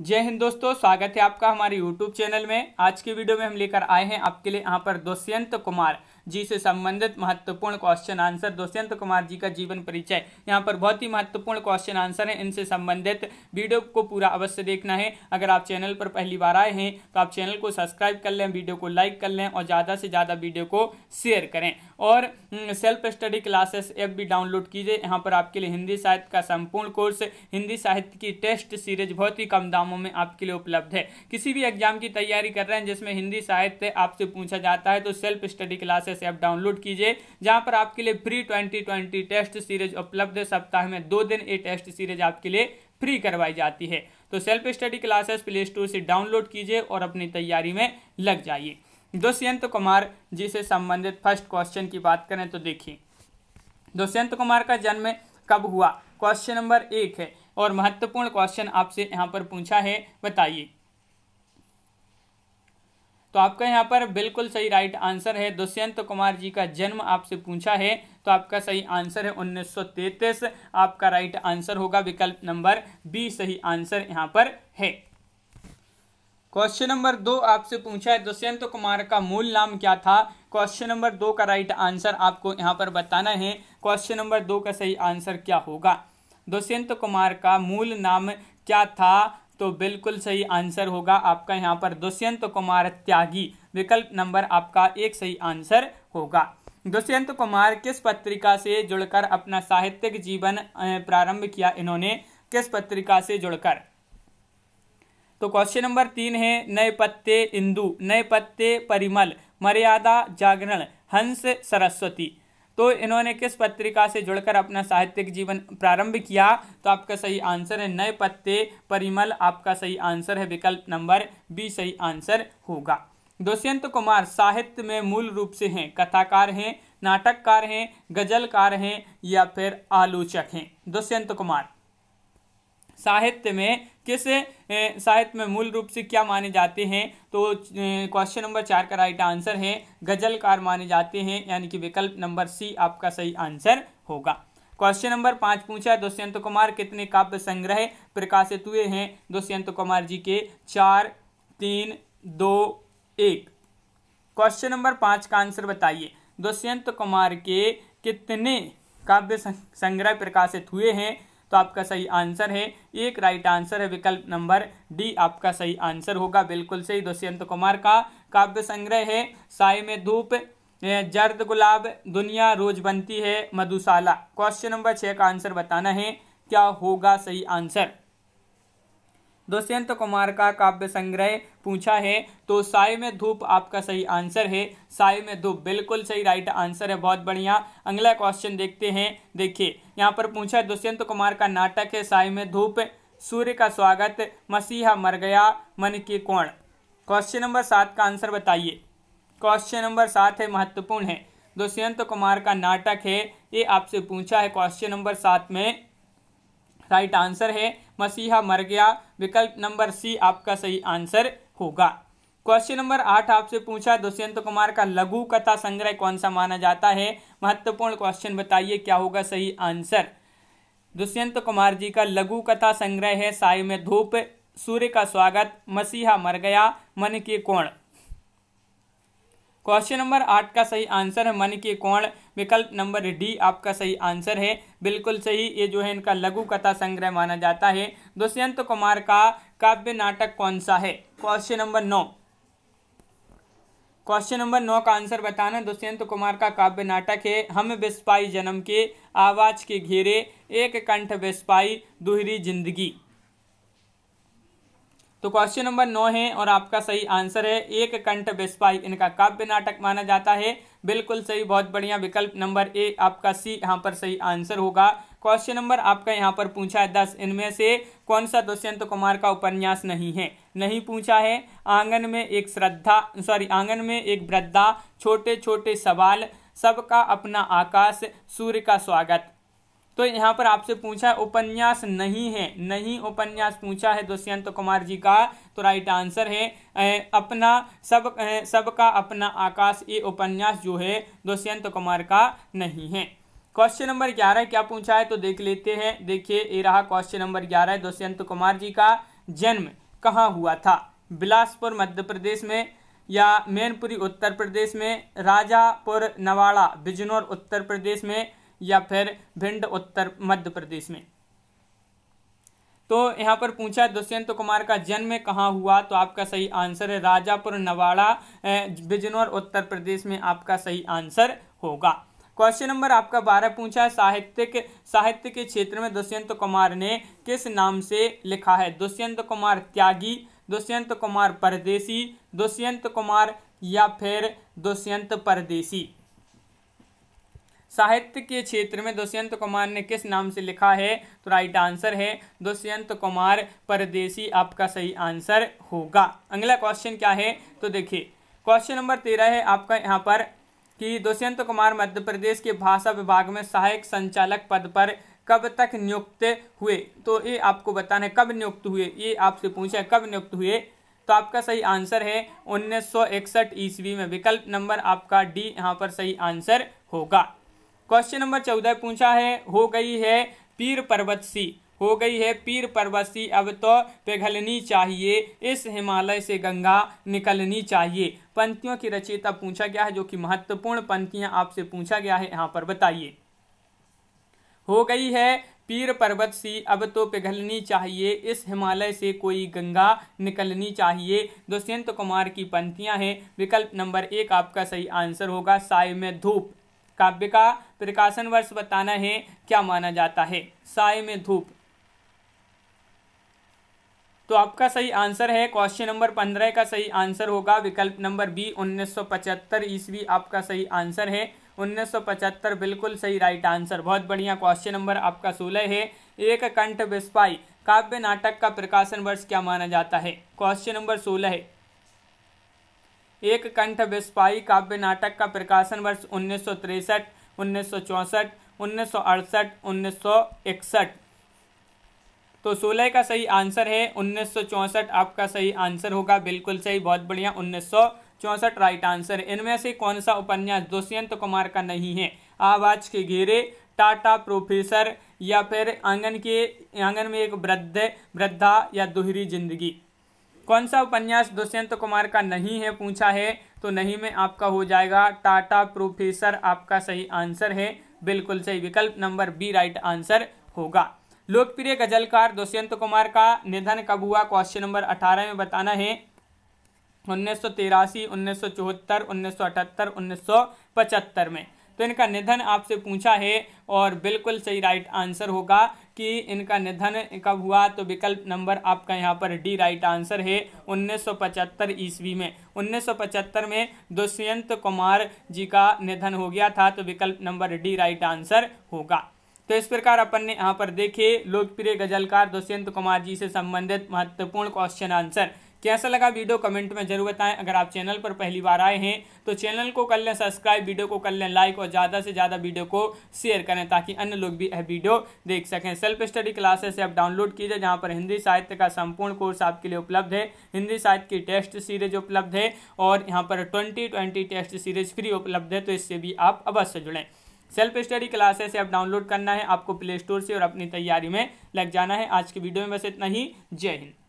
जय हिंद दोस्तों स्वागत है आपका हमारे यूट्यूब चैनल में आज के वीडियो में हम लेकर आए हैं आपके लिए यहाँ पर दुष्यंत कुमार जी से संबंधित महत्वपूर्ण क्वेश्चन आंसर दुष्यंत कुमार जी का जीवन परिचय यहाँ पर बहुत ही महत्वपूर्ण क्वेश्चन आंसर है इनसे संबंधित वीडियो को पूरा अवश्य देखना है अगर आप चैनल पर पहली बार आए हैं तो आप चैनल को सब्सक्राइब कर लें वीडियो को लाइक कर लें और ज़्यादा से ज़्यादा वीडियो को शेयर करें और सेल्फ स्टडी क्लासेस ऐप भी डाउनलोड कीजिए यहाँ पर आपके लिए हिंदी साहित्य का संपूर्ण कोर्स हिंदी साहित्य की टेस्ट सीरीज बहुत ही कम दामों में आपके लिए उपलब्ध है किसी भी एग्जाम की तैयारी कर रहे हैं जिसमें हिंदी साहित्य आपसे पूछा जाता है तो self study classes app download कीजिए जहाँ पर आपके लिए फ्री ट्वेंटी टेस्ट सीरीज उपलब्ध है सप्ताह में दो दिन ये टेस्ट सीरीज आपके लिए फ्री करवाई जाती है तो self study classes Play Store से डाउनलोड कीजिए और अपनी तैयारी में लग जाइए दुष्यंत कुमार जी से संबंधित फर्स्ट क्वेश्चन की बात करें तो देखिए दुष्यंत कुमार का जन्म कब हुआ क्वेश्चन नंबर एक है और महत्वपूर्ण क्वेश्चन आपसे यहाँ पर पूछा है बताइए तो आपका यहाँ पर बिल्कुल सही राइट आंसर है दुष्यंत कुमार जी का जन्म आपसे पूछा है तो आपका सही आंसर है 1933 आपका राइट आंसर होगा विकल्प नंबर बी सही आंसर यहाँ पर है क्वेश्चन नंबर दो आपसे पूछा है दुष्यंत कुमार का मूल नाम क्या था क्वेश्चन नंबर दो का राइट आंसर आपको यहाँ पर बताना है क्वेश्चन नंबर दो का सही आंसर क्या होगा दुष्यंत कुमार का मूल नाम क्या था तो बिल्कुल सही आंसर होगा आपका यहाँ पर दुष्यंत कुमार त्यागी विकल्प नंबर आपका एक सही आंसर होगा दुष्यंत कुमार किस पत्रिका से जुड़कर अपना साहित्यिक जीवन प्रारंभ किया इन्होंने किस पत्रिका से जुड़कर तो क्वेश्चन नंबर तीन है नए पत्ते इंदु नए पत्ते परिमल मर्यादा जागरण हंस सरस्वती तो इन्होंने किस पत्रिका से जुड़कर अपना साहित्यिक जीवन प्रारंभ किया तो आपका सही आंसर है नए पत्ते परिमल आपका सही आंसर है विकल्प नंबर बी सही आंसर होगा दुष्यंत कुमार साहित्य में मूल रूप से हैं कथाकार हैं नाटककार हैं गजलकार हैं या फिर आलोचक हैं दुष्यंत कुमार साहित्य में किस साहित्य में मूल रूप से क्या माने जाते हैं तो क्वेश्चन नंबर चार का राइट आंसर है गजलकार माने जाते हैं यानी कि विकल्प नंबर सी आपका सही आंसर होगा क्वेश्चन नंबर पाँच पूछा है दुष्यंत कुमार कितने काव्य संग्रह प्रकाशित हुए हैं दुष्यंत कुमार जी के चार तीन दो एक क्वेश्चन नंबर पाँच का आंसर बताइए दुष्यंत कुमार के कितने काव्य संग्रह प्रकाशित हुए हैं तो आपका सही आंसर है एक राइट आंसर है विकल्प नंबर डी आपका सही आंसर होगा बिल्कुल सही दुष्यंत कुमार का काव्य संग्रह है साय में धूप जर्द गुलाब दुनिया रोज बनती है मधुशाला क्वेश्चन नंबर छः का आंसर बताना है क्या होगा सही आंसर दुष्यंत कुमार का काव्य संग्रह पूछा है तो साय में धूप आपका सही आंसर है साय में धूप बिल्कुल सही राइट आंसर है बहुत बढ़िया अगला क्वेश्चन देखते हैं देखिए यहाँ पर पूछा है दुष्यंत कुमार का नाटक है साय में धूप सूर्य का स्वागत मसीहा मर गया मन के कोण क्वेश्चन नंबर सात का आंसर बताइए क्वेश्चन नंबर सात है महत्वपूर्ण है दुष्यंत कुमार का नाटक है ये आपसे पूछा है क्वेश्चन नंबर सात में राइट आंसर है मसीहा मर गया विकल्प नंबर सी आपका सही आंसर होगा क्वेश्चन नंबर आठ आपसे पूछा दुष्यंत कुमार का लघु कथा संग्रह कौन सा माना जाता है महत्वपूर्ण क्वेश्चन बताइए क्या होगा सही आंसर दुष्यंत कुमार जी का लघु कथा संग्रह है साय में धूप सूर्य का स्वागत मसीहा मर गया मन के कोण क्वेश्चन नंबर आठ का सही आंसर है मन के कोण विकल्प नंबर डी आपका सही आंसर है बिल्कुल सही ये जो है इनका लघु कथा संग्रह माना जाता है दुष्यंत कुमार का काव्य नाटक कौन सा है क्वेश्चन नंबर नौ क्वेश्चन नंबर नौ का आंसर बताना दुष्यंत कुमार का काव्य नाटक है हम विस्पाई जन्म के आवाज के घेरे एक कंठ विस्पाई दुहरी जिंदगी तो क्वेश्चन नंबर नौ है और आपका सही आंसर है एक कंठ बिस्पाई इनका काव्य नाटक माना जाता है बिल्कुल सही बहुत बढ़िया विकल्प नंबर ए आपका सी यहाँ पर सही आंसर होगा क्वेश्चन नंबर आपका यहाँ पर पूछा है दस इनमें से कौन सा दुष्यंत कुमार का उपन्यास नहीं है नहीं पूछा है आंगन में एक श्रद्धा सॉरी आंगन में एक वृद्धा छोटे छोटे सवाल सबका अपना आकाश सूर्य का स्वागत तो यहाँ पर आपसे पूछा उपन्यास नहीं है नहीं उपन्यास पूछा है दुष्यंत कुमार जी का तो राइट आंसर है अपना सब सबका अपना आकाश ये उपन्यास जो है दुष्यंत कुमार का नहीं है क्वेश्चन नंबर ग्यारह क्या पूछा है तो देख लेते हैं देखिए ये रहा क्वेश्चन नंबर ग्यारह दुष्यंत कुमार जी का जन्म कहाँ हुआ था बिलासपुर मध्य प्रदेश में या मैनपुरी उत्तर प्रदेश में राजापुर नवाड़ा बिजनौर उत्तर प्रदेश में या फिर भिंड उत्तर मध्य प्रदेश में तो यहाँ पर पूछा दुष्यंत कुमार का जन्म कहाँ हुआ तो आपका सही आंसर है राजापुर नवाड़ा बिजनौर उत्तर प्रदेश में आपका सही आंसर होगा क्वेश्चन नंबर आपका बारह पूछा है के साहित्य के क्षेत्र में दुष्यंत कुमार ने किस नाम से लिखा है दुष्यंत कुमार त्यागी दुष्यंत कुमार परदेसी दुष्यंत कुमार या फिर दुष्यंत परदेसी साहित्य के क्षेत्र में दुष्यंत कुमार ने किस नाम से लिखा है तो राइट आंसर है दुष्यंत कुमार परदेशी आपका सही आंसर होगा अगला क्वेश्चन क्या है तो देखिए क्वेश्चन नंबर तेरह है आपका यहाँ पर कि दुष्यंत कुमार मध्य प्रदेश के भाषा विभाग में सहायक संचालक पद पर कब तक नियुक्त हुए तो ये आपको बताना है कब नियुक्त हुए ये आपसे पूछा है कब नियुक्त हुए तो आपका सही आंसर है 1961 ईस्वी में विकल्प नंबर आपका डी यहाँ पर सही आंसर होगा क्वेश्चन नंबर चौदह पूछा है हो गई है पीर पर्वत सी हो गई है पीर पर्वत सी अब तो पिघलनी चाहिए इस हिमालय से गंगा निकलनी चाहिए पंक्तियों की रचयिता पूछा गया है जो कि महत्वपूर्ण पंक्तियां आपसे पूछा गया है यहाँ पर बताइए हो गई है पीर पर्वत सी अब तो पिघलनी चाहिए इस हिमालय से कोई गंगा निकलनी चाहिए दुष्यंत कुमार की पंक्तियां हैं विकल्प नंबर एक आपका सही आंसर होगा साय में धूप काव्य का प्रकाशन वर्ष बताना है क्या माना जाता है साय में धूप तो आपका सही आंसर है क्वेश्चन नंबर पंद्रह का सही आंसर होगा विकल्प नंबर बी 1975 ईस्वी आपका सही आंसर है 1975 बिल्कुल सही राइट आंसर बहुत बढ़िया क्वेश्चन नंबर आपका सोलह है एक कंठ बिस्पाई काव्य नाटक का प्रकाशन वर्ष क्या माना जाता है क्वेश्चन नंबर सोलह है एक कंठ विस्पाई काव्य नाटक का प्रकाशन वर्ष उन्नीस सौ तिरसठ उन्नीस सौ चौंसठ उन्नीस सौ अड़सठ उन्नीस सौ इकसठ तो सोलह का सही आंसर है उन्नीस सौ चौंसठ आपका सही आंसर होगा बिल्कुल सही बहुत बढ़िया उन्नीस सौ चौंसठ राइट आंसर इनमें से कौन सा उपन्यास दुष्यंत कुमार का नहीं है आवाज के घेरे टाटा प्रोफेसर या फिर आंगन के आंगन में एक वृद्ध वृद्धा या दोहरी जिंदगी कौन सा उपन्यास दुष्यंत कुमार का नहीं है पूछा है तो नहीं में आपका हो जाएगा टाटा प्रोफेसर आपका सही आंसर है बिल्कुल सही विकल्प नंबर बी राइट आंसर होगा लोकप्रिय गजलकार दुष्यंत कुमार का निधन कब हुआ क्वेश्चन नंबर अठारह में बताना है उन्नीस सौ तिरासी उन्नीस सौ चौहत्तर उन्नीस सौ अठहत्तर उन्नीस सौ पचहत्तर में तो इनका निधन आपसे पूछा है और बिल्कुल सही राइट आंसर होगा कि इनका निधन कब हुआ तो विकल्प नंबर आपका यहाँ पर डी राइट आंसर है 1975 ईस्वी में 1975 में दुष्यंत कुमार जी का निधन हो गया था तो विकल्प नंबर डी राइट आंसर होगा तो इस प्रकार अपन ने यहाँ पर देखे लोकप्रिय गजलकार दुष्यंत कुमार जी से संबंधित महत्वपूर्ण क्वेश्चन आंसर कैसा लगा वीडियो कमेंट में जरूर बताएं अगर आप चैनल पर पहली बार आए हैं तो चैनल को कर लें सब्सक्राइब वीडियो को कर लें लाइक और ज़्यादा से ज़्यादा वीडियो को शेयर करें ताकि अन्य लोग भी यह वीडियो देख सकें सेल्फ स्टडी क्लासेस आप डाउनलोड कीजिए जहाँ पर हिंदी साहित्य का संपूर्ण कोर्स आपके लिए उपलब्ध है हिंदी साहित्य की टेस्ट सीरीज उपलब्ध है और यहाँ पर twenty twenty test series free उपलब्ध है तो इससे भी आप अवश्य जुड़ें self study classes app download करना है आपको प्ले स्टोर से और अपनी तैयारी में लग जाना है आज की वीडियो में बस इतना ही जय हिंद